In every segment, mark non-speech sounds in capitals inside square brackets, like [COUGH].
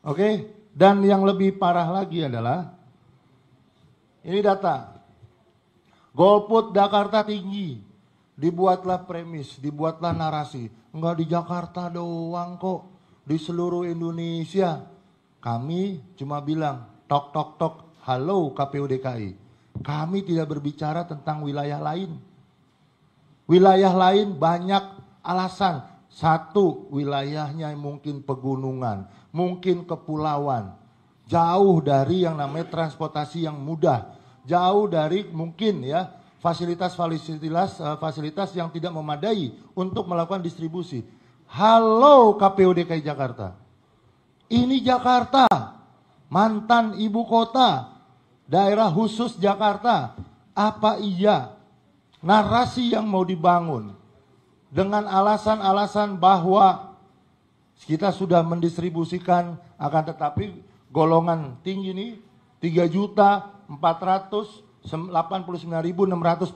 Oke, dan yang lebih parah lagi adalah ini data. Golput Jakarta tinggi. Dibuatlah premis, dibuatlah narasi. Enggak di Jakarta doang kok, di seluruh Indonesia. Kami cuma bilang tok tok tok, halo KPU DKI. Kami tidak berbicara tentang wilayah lain. Wilayah lain banyak alasan, satu wilayahnya mungkin pegunungan, mungkin kepulauan, jauh dari yang namanya transportasi yang mudah, jauh dari mungkin ya fasilitas fasilitas eh, fasilitas yang tidak memadai untuk melakukan distribusi. Halo KPU DKI Jakarta. Ini Jakarta, mantan ibu kota, daerah khusus Jakarta. Apa iya narasi yang mau dibangun dengan alasan-alasan bahwa kita sudah mendistribusikan akan tetapi golongan tinggi ini 3 juta 489.614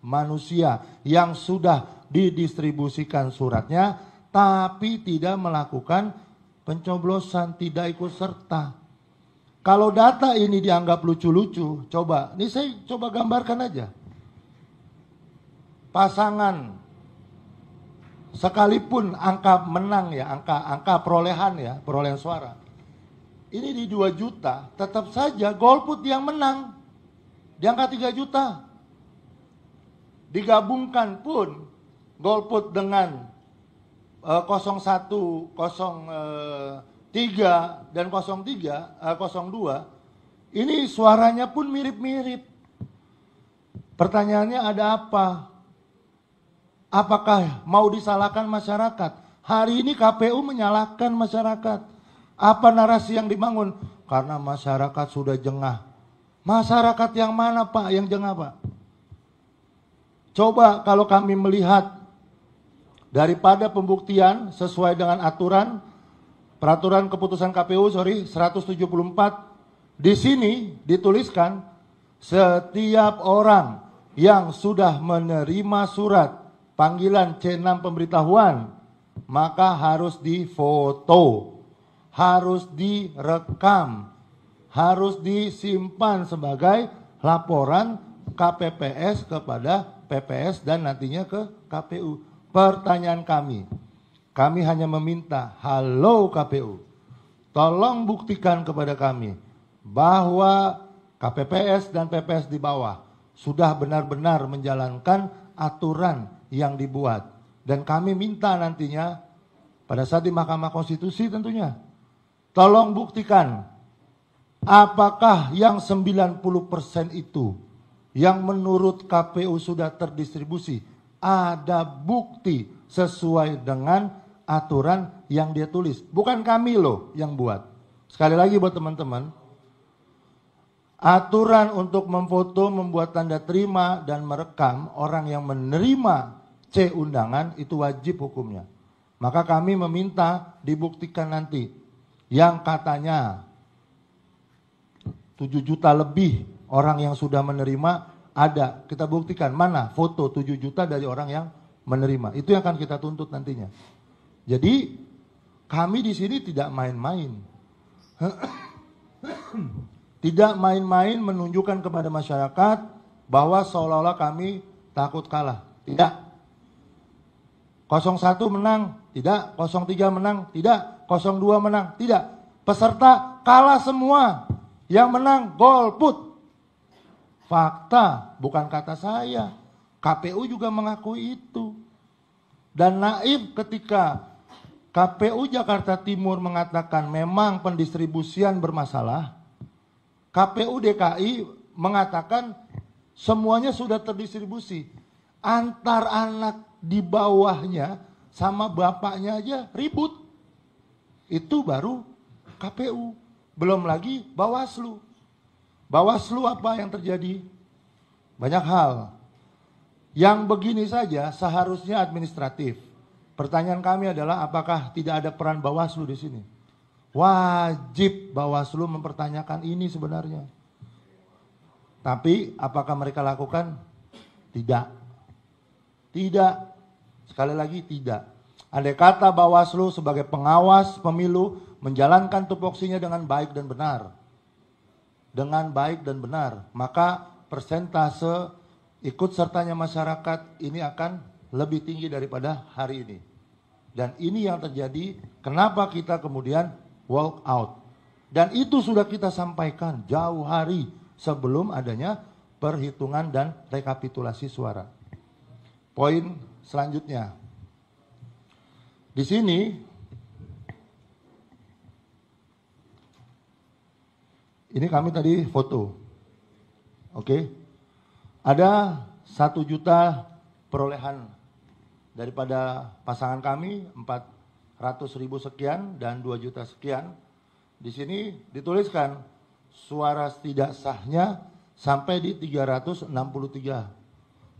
manusia yang sudah didistribusikan suratnya tapi tidak melakukan pencoblosan, tidak ikut serta. Kalau data ini dianggap lucu-lucu, coba, ini saya coba gambarkan aja. Pasangan sekalipun angka menang ya, angka angka perolehan ya, perolehan suara. Ini di 2 juta, tetap saja golput yang menang di angka 3 juta. Digabungkan pun golput dengan uh, 01, 03 dan 03 uh, 02 ini suaranya pun mirip-mirip. Pertanyaannya ada apa? Apakah mau disalahkan masyarakat? Hari ini KPU menyalahkan masyarakat. Apa narasi yang dibangun? Karena masyarakat sudah jengah. Masyarakat yang mana Pak yang jengah Pak? Coba kalau kami melihat daripada pembuktian sesuai dengan aturan peraturan keputusan KPU sorry 174 di sini dituliskan setiap orang yang sudah menerima surat panggilan C6 pemberitahuan, maka harus difoto, harus direkam, harus disimpan sebagai laporan KPPS kepada PPS dan nantinya ke KPU. Pertanyaan kami, kami hanya meminta, halo KPU, tolong buktikan kepada kami bahwa KPPS dan PPS di bawah sudah benar-benar menjalankan aturan yang dibuat. Dan kami minta nantinya pada saat di Mahkamah Konstitusi tentunya. Tolong buktikan apakah yang 90% itu yang menurut KPU sudah terdistribusi ada bukti sesuai dengan aturan yang dia tulis. Bukan kami loh yang buat. Sekali lagi buat teman-teman, Aturan untuk memfoto, membuat tanda terima, dan merekam orang yang menerima C undangan itu wajib hukumnya. Maka kami meminta dibuktikan nanti yang katanya 7 juta lebih orang yang sudah menerima ada. Kita buktikan mana foto 7 juta dari orang yang menerima. Itu yang akan kita tuntut nantinya. Jadi kami di sini tidak main-main. [CLEARS THROAT] Tidak main-main menunjukkan kepada masyarakat bahwa seolah-olah kami takut kalah. Tidak. 01 menang, tidak. 03 menang, tidak. 02 menang, tidak. Peserta kalah semua. Yang menang golput. Fakta, bukan kata saya. KPU juga mengakui itu. Dan naib ketika KPU Jakarta Timur mengatakan memang pendistribusian bermasalah, KPU DKI mengatakan semuanya sudah terdistribusi. Antar anak di bawahnya sama bapaknya aja ribut. Itu baru KPU. Belum lagi Bawaslu. Bawaslu apa yang terjadi? Banyak hal. Yang begini saja seharusnya administratif. Pertanyaan kami adalah apakah tidak ada peran Bawaslu di sini? Wajib Bawaslu mempertanyakan ini sebenarnya. Tapi apakah mereka lakukan? Tidak. Tidak. Sekali lagi tidak. Andai kata Bawaslu sebagai pengawas pemilu menjalankan tupoksinya dengan baik dan benar. Dengan baik dan benar, maka persentase ikut sertanya masyarakat ini akan lebih tinggi daripada hari ini. Dan ini yang terjadi, kenapa kita kemudian walk out. Dan itu sudah kita sampaikan jauh hari sebelum adanya perhitungan dan rekapitulasi suara. Poin selanjutnya. Di sini ini kami tadi foto. Oke. Ada satu juta perolehan daripada pasangan kami, empat ratus ribu sekian dan dua juta sekian. Di sini dituliskan suara tidak sahnya sampai di 363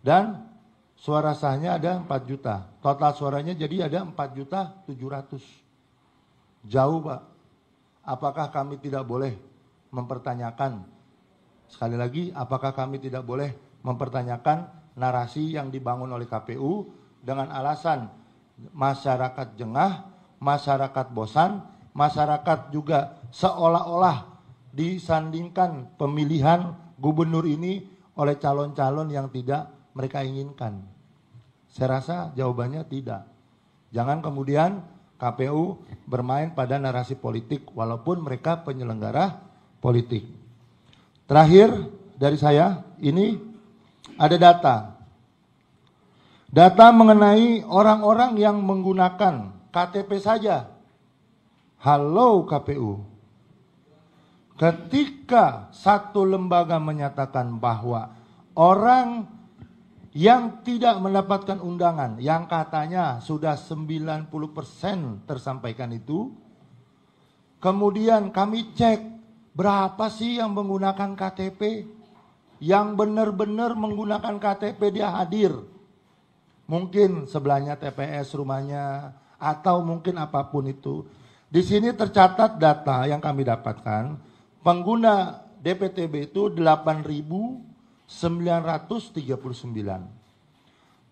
dan suara sahnya ada 4 juta. Total suaranya jadi ada 4 juta 700. Jauh Pak. Apakah kami tidak boleh mempertanyakan sekali lagi apakah kami tidak boleh mempertanyakan narasi yang dibangun oleh KPU dengan alasan masyarakat jengah, masyarakat bosan, masyarakat juga seolah-olah disandingkan pemilihan gubernur ini oleh calon-calon yang tidak mereka inginkan. Saya rasa jawabannya tidak. Jangan kemudian KPU bermain pada narasi politik walaupun mereka penyelenggara politik. Terakhir dari saya, ini ada data Data mengenai orang-orang yang menggunakan KTP saja. Halo KPU. Ketika satu lembaga menyatakan bahwa orang yang tidak mendapatkan undangan yang katanya sudah 90% tersampaikan itu kemudian kami cek berapa sih yang menggunakan KTP yang benar-benar menggunakan KTP dia hadir mungkin sebelahnya TPS rumahnya atau mungkin apapun itu. Di sini tercatat data yang kami dapatkan pengguna DPTB itu 8.939.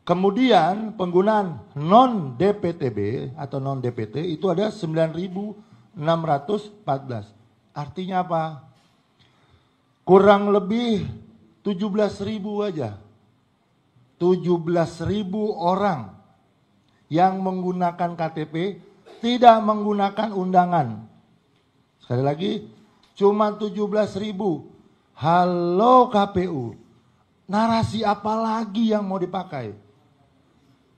Kemudian penggunaan non DPTB atau non DPT itu ada 9.614. Artinya apa? Kurang lebih 17.000 aja 17.000 orang yang menggunakan KTP tidak menggunakan undangan. Sekali lagi, cuma 17.000. Halo KPU. Narasi apa lagi yang mau dipakai?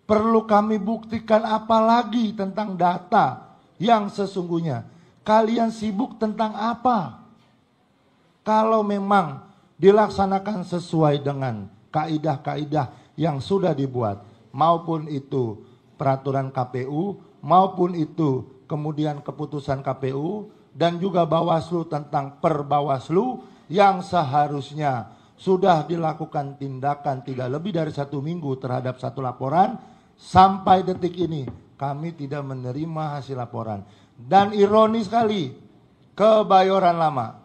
Perlu kami buktikan apa lagi tentang data yang sesungguhnya? Kalian sibuk tentang apa? Kalau memang dilaksanakan sesuai dengan kaidah-kaidah yang sudah dibuat maupun itu peraturan KPU maupun itu kemudian keputusan KPU dan juga Bawaslu tentang perbawaslu yang seharusnya sudah dilakukan tindakan tidak lebih dari satu minggu terhadap satu laporan sampai detik ini kami tidak menerima hasil laporan dan ironis sekali kebayoran lama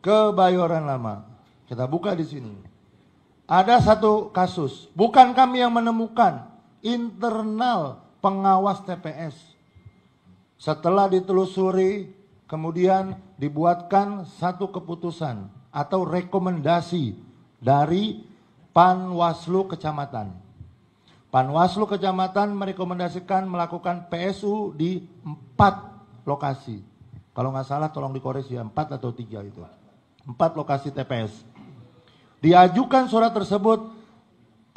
kebayoran lama kita buka di sini ada satu kasus, bukan kami yang menemukan, internal pengawas TPS. Setelah ditelusuri, kemudian dibuatkan satu keputusan atau rekomendasi dari Panwaslu Kecamatan. Panwaslu Kecamatan merekomendasikan melakukan PSU di empat lokasi. Kalau nggak salah tolong dikoreksi ya, empat atau tiga itu. Empat lokasi TPS. Diajukan surat tersebut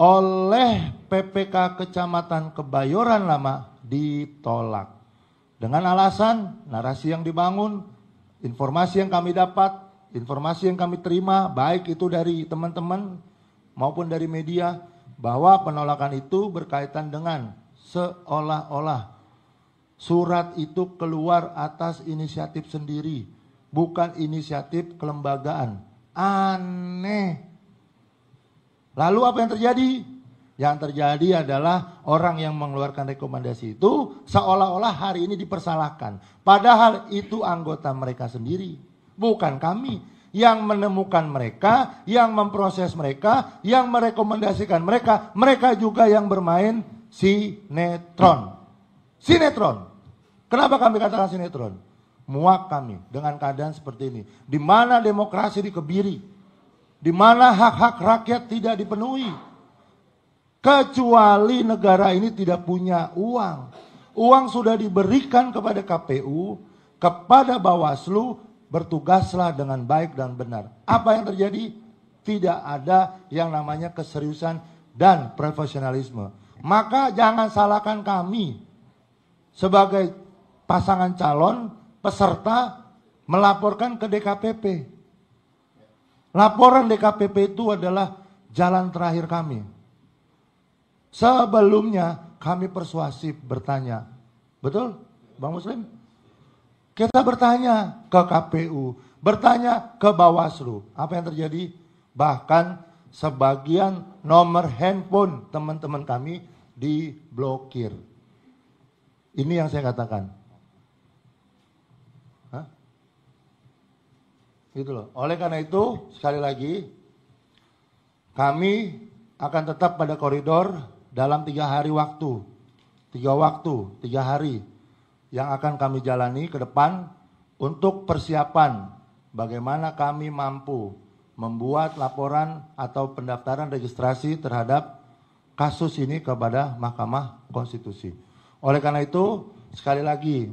oleh PPK Kecamatan Kebayoran Lama ditolak. Dengan alasan narasi yang dibangun, informasi yang kami dapat, informasi yang kami terima, baik itu dari teman-teman maupun dari media, bahwa penolakan itu berkaitan dengan seolah-olah surat itu keluar atas inisiatif sendiri, bukan inisiatif kelembagaan. Aneh Lalu apa yang terjadi? Yang terjadi adalah orang yang mengeluarkan rekomendasi itu seolah-olah hari ini dipersalahkan. Padahal itu anggota mereka sendiri, bukan kami yang menemukan mereka, yang memproses mereka, yang merekomendasikan mereka, mereka juga yang bermain sinetron. Sinetron. Kenapa kami katakan sinetron? Muak kami dengan keadaan seperti ini. Di mana demokrasi dikebiri di mana hak-hak rakyat tidak dipenuhi. Kecuali negara ini tidak punya uang. Uang sudah diberikan kepada KPU, kepada Bawaslu, bertugaslah dengan baik dan benar. Apa yang terjadi? Tidak ada yang namanya keseriusan dan profesionalisme. Maka jangan salahkan kami sebagai pasangan calon peserta melaporkan ke DKPP. Laporan DKPP itu adalah jalan terakhir kami. Sebelumnya kami persuasif bertanya. Betul, Bang Muslim? Kita bertanya ke KPU, bertanya ke Bawaslu. Apa yang terjadi? Bahkan sebagian nomor handphone teman-teman kami diblokir. Ini yang saya katakan. Gitu loh. Oleh karena itu, sekali lagi, kami akan tetap pada koridor dalam tiga hari waktu. Tiga waktu, tiga hari yang akan kami jalani ke depan untuk persiapan bagaimana kami mampu membuat laporan atau pendaftaran registrasi terhadap kasus ini kepada Mahkamah Konstitusi. Oleh karena itu, sekali lagi